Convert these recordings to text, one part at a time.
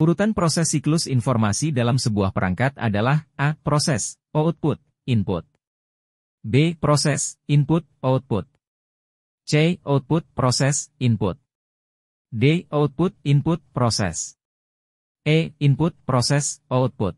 Urutan proses siklus informasi dalam sebuah perangkat adalah A. Proses, output, input. B. Proses, input, output. C. Output, proses, input. D. Output, input, proses. E. Input, proses, output.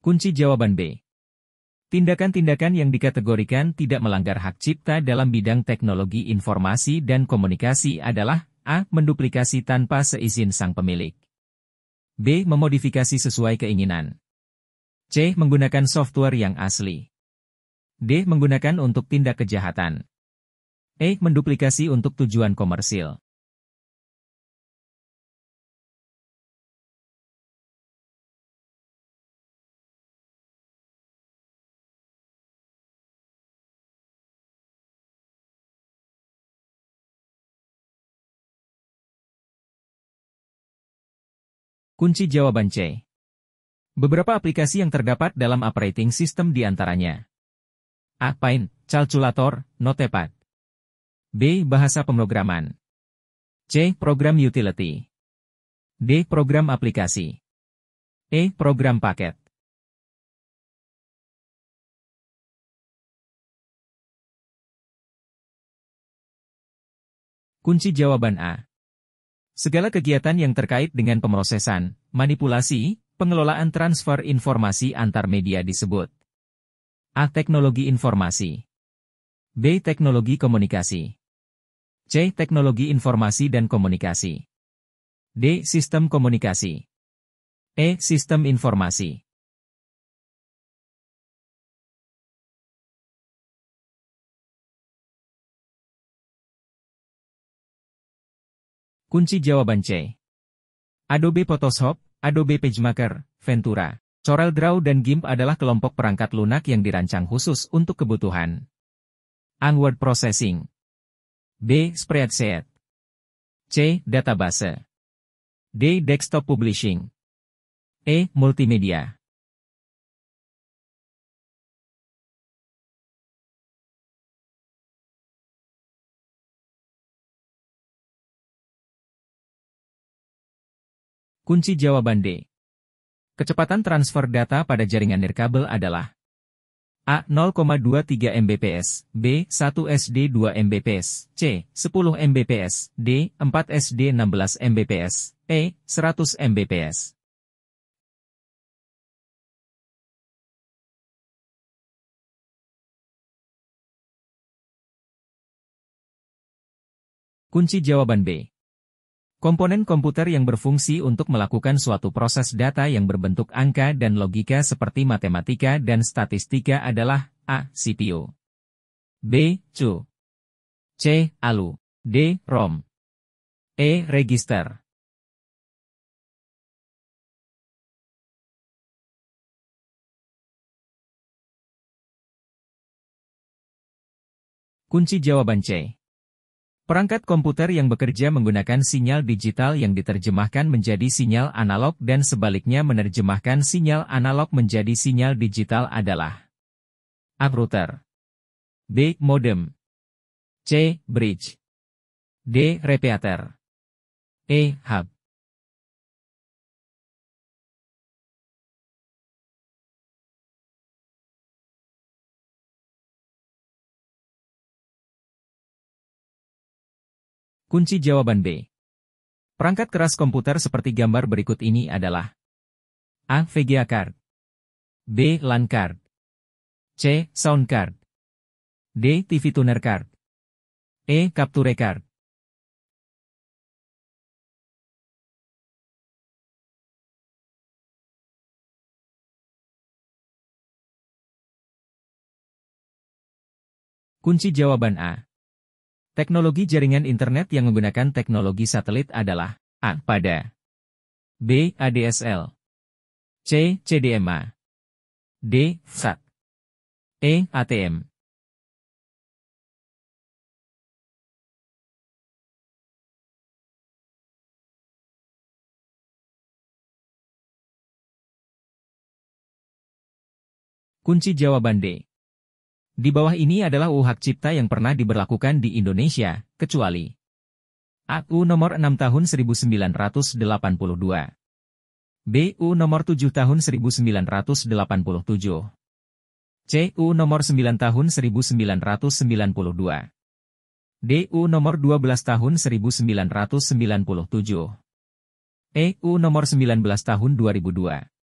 Kunci jawaban B. Tindakan-tindakan yang dikategorikan tidak melanggar hak cipta dalam bidang teknologi informasi dan komunikasi adalah A. Menduplikasi tanpa seizin sang pemilik B. Memodifikasi sesuai keinginan C. Menggunakan software yang asli D. Menggunakan untuk tindak kejahatan E. Menduplikasi untuk tujuan komersil Kunci jawaban C. Beberapa aplikasi yang terdapat dalam operating system diantaranya A. Paint, Calculator, Notepad B. Bahasa pemrograman C. Program utility D. Program aplikasi E. Program paket Kunci jawaban A Segala kegiatan yang terkait dengan pemrosesan, manipulasi, pengelolaan transfer informasi antar media disebut A. Teknologi informasi B. Teknologi komunikasi C. Teknologi informasi dan komunikasi D. Sistem komunikasi E. Sistem informasi Kunci jawaban C. Adobe Photoshop, Adobe PageMaker, Ventura, Corel Draw dan GIMP adalah kelompok perangkat lunak yang dirancang khusus untuk kebutuhan. Angword Processing B. Spreadsheet C. Database D. Desktop Publishing E. Multimedia Kunci jawaban D. Kecepatan transfer data pada jaringan nirkabel adalah A. 0,23 Mbps, B. 1 SD 2 Mbps, C. 10 Mbps, D. 4 SD 16 Mbps, E. 100 Mbps. Kunci jawaban B. Komponen komputer yang berfungsi untuk melakukan suatu proses data yang berbentuk angka dan logika seperti matematika dan statistika adalah A. CPU B. CU C. ALU D. ROM E. Register Kunci jawaban C Perangkat komputer yang bekerja menggunakan sinyal digital yang diterjemahkan menjadi sinyal analog dan sebaliknya menerjemahkan sinyal analog menjadi sinyal digital adalah A. Router B. Modem C. Bridge D. Repeater E. Hub Kunci jawaban B. Perangkat keras komputer seperti gambar berikut ini adalah A. VGA card B. LAN card C. Sound card D. TV tuner card E. Capture card Kunci jawaban A. Teknologi jaringan internet yang menggunakan teknologi satelit adalah A. Pada B. ADSL C. CDMA D. SAT E. ATM Kunci jawaban D. Di bawah ini adalah UU Hak Cipta yang pernah diberlakukan di Indonesia, kecuali AU nomor 6 tahun 1982, BU nomor 7 tahun 1987, CU nomor 9 tahun 1992, DU nomor 12 tahun 1997, EU nomor 19 tahun 2002.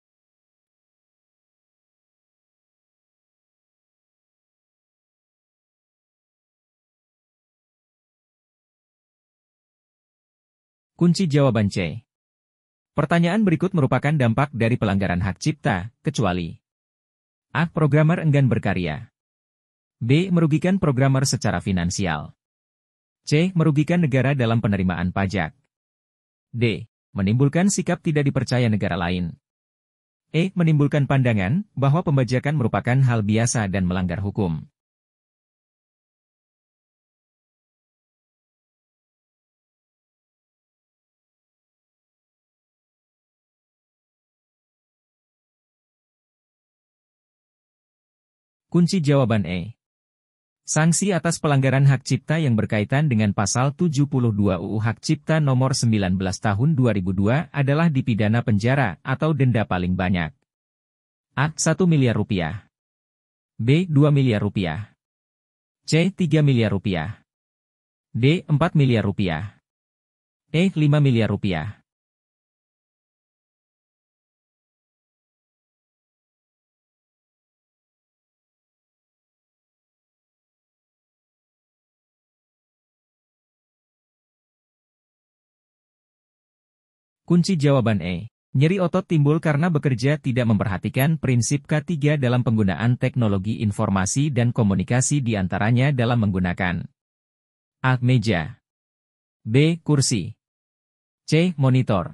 Kunci jawaban C. Pertanyaan berikut merupakan dampak dari pelanggaran hak cipta, kecuali A. Programmer enggan berkarya B. Merugikan programmer secara finansial C. Merugikan negara dalam penerimaan pajak D. Menimbulkan sikap tidak dipercaya negara lain E. Menimbulkan pandangan bahwa pembajakan merupakan hal biasa dan melanggar hukum Kunci jawaban E. Sanksi atas pelanggaran hak cipta yang berkaitan dengan pasal 72 UU Hak Cipta nomor 19 tahun 2002 adalah dipidana penjara atau denda paling banyak. A. 1 miliar rupiah. B. 2 miliar rupiah. C. 3 miliar rupiah. D. 4 miliar rupiah. E. 5 miliar rupiah. Kunci jawaban E. Nyeri otot timbul karena bekerja tidak memperhatikan prinsip K3 dalam penggunaan teknologi informasi dan komunikasi diantaranya dalam menggunakan A. Meja B. Kursi C. Monitor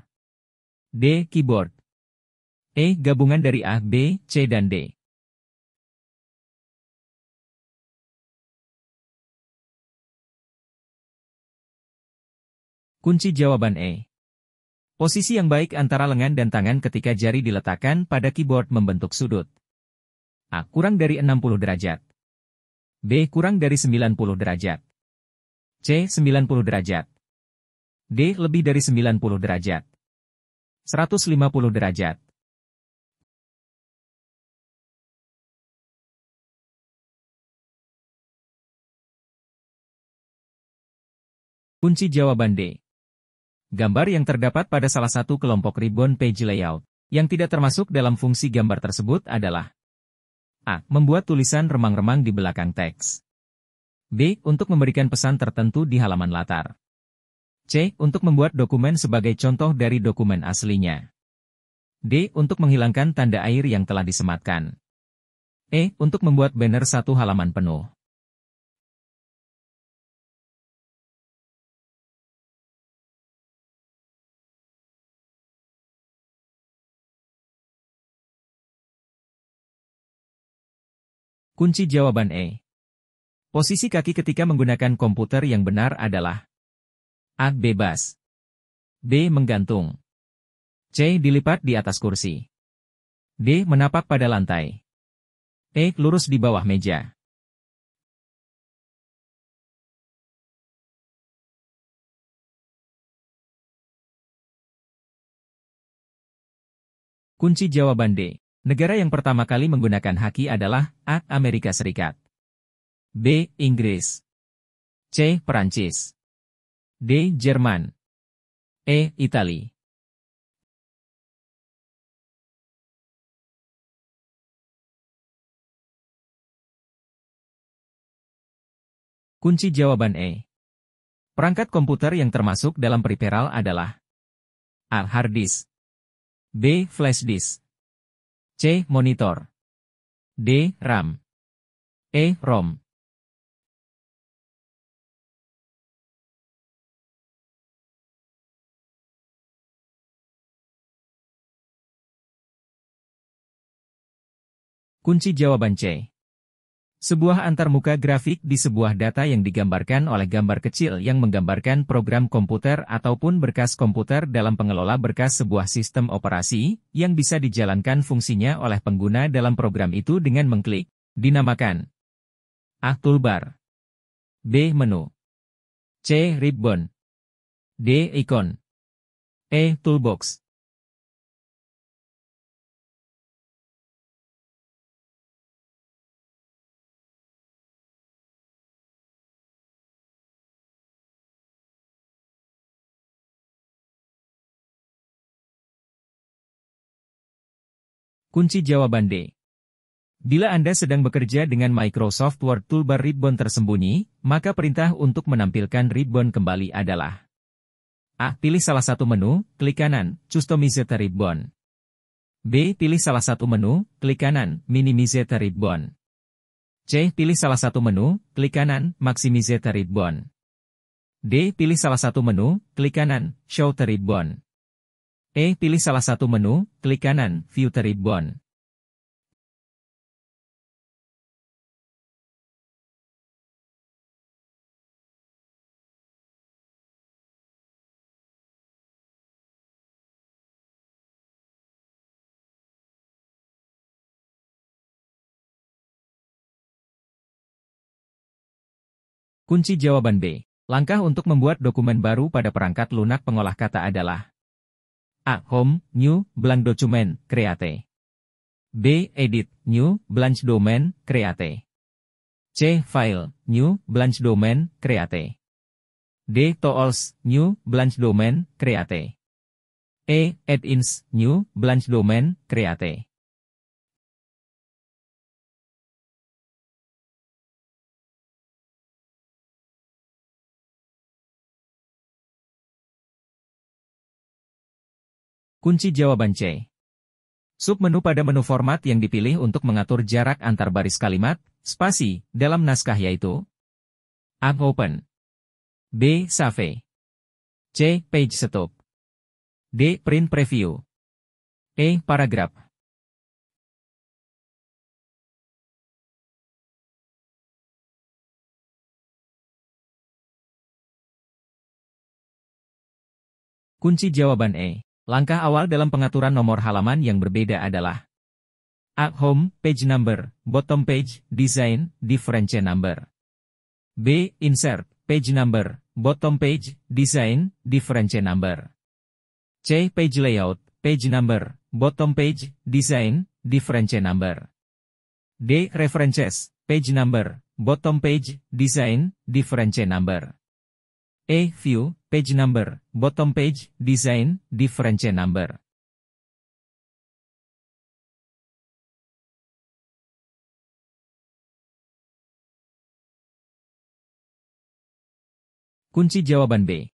D. Keyboard E. Gabungan dari A, B, C, dan D. Kunci jawaban E. Posisi yang baik antara lengan dan tangan ketika jari diletakkan pada keyboard membentuk sudut. A kurang dari 60 derajat. B kurang dari 90 derajat. C 90 derajat. D lebih dari 90 derajat. 150 derajat. Kunci jawaban D. Gambar yang terdapat pada salah satu kelompok ribbon page layout, yang tidak termasuk dalam fungsi gambar tersebut adalah A. Membuat tulisan remang-remang di belakang teks B. Untuk memberikan pesan tertentu di halaman latar C. Untuk membuat dokumen sebagai contoh dari dokumen aslinya D. Untuk menghilangkan tanda air yang telah disematkan. E. Untuk membuat banner satu halaman penuh. Kunci jawaban E. Posisi kaki ketika menggunakan komputer yang benar adalah A. Bebas B. Menggantung C. Dilipat di atas kursi D. Menapak pada lantai E. Lurus di bawah meja Kunci jawaban D. Negara yang pertama kali menggunakan haki adalah A. Amerika Serikat B. Inggris C. Perancis D. Jerman E. Itali Kunci jawaban E. Perangkat komputer yang termasuk dalam peripheral adalah A. Hard disk B. Flash disk C. Monitor D. RAM E. ROM Kunci jawaban C. Sebuah antarmuka grafik di sebuah data yang digambarkan oleh gambar kecil yang menggambarkan program komputer ataupun berkas komputer dalam pengelola berkas sebuah sistem operasi, yang bisa dijalankan fungsinya oleh pengguna dalam program itu dengan mengklik, dinamakan A. Toolbar B. Menu C. Ribbon D. Icon E. Toolbox Kunci jawaban D. Bila Anda sedang bekerja dengan Microsoft Word toolbar ribbon tersembunyi, maka perintah untuk menampilkan ribbon kembali adalah A. Pilih salah satu menu, klik kanan, Customize the ribbon. B. Pilih salah satu menu, klik kanan, Minimize the ribbon. C. Pilih salah satu menu, klik kanan, Maximize the ribbon. D. Pilih salah satu menu, klik kanan, Show the ribbon. E. Pilih salah satu menu, klik kanan, view ribbon. Kunci jawaban B. Langkah untuk membuat dokumen baru pada perangkat lunak pengolah kata adalah A. Home, New, Blank Document, Create. B. Edit, New, Blank Domain, Create. C. File, New, Blank Domain, Create. D. Tools, New, Blank Domain, Create. E. Add-ins, New, Blank Domain, Create. Kunci jawaban C. Submenu pada menu format yang dipilih untuk mengatur jarak antar baris kalimat, spasi, dalam naskah yaitu A. Open B. Save C. Page setup, D. Print Preview E. Paragraph. Kunci jawaban E. Langkah awal dalam pengaturan nomor halaman yang berbeda adalah A. Home, page number, bottom page, design, difference number. B. Insert, page number, bottom page, design, difference number. C. Page layout, page number, bottom page, design, difference number. D. References, page number, bottom page, design, difference number. A. View, Page Number, Bottom Page, Design, Difference Number. Kunci jawaban B.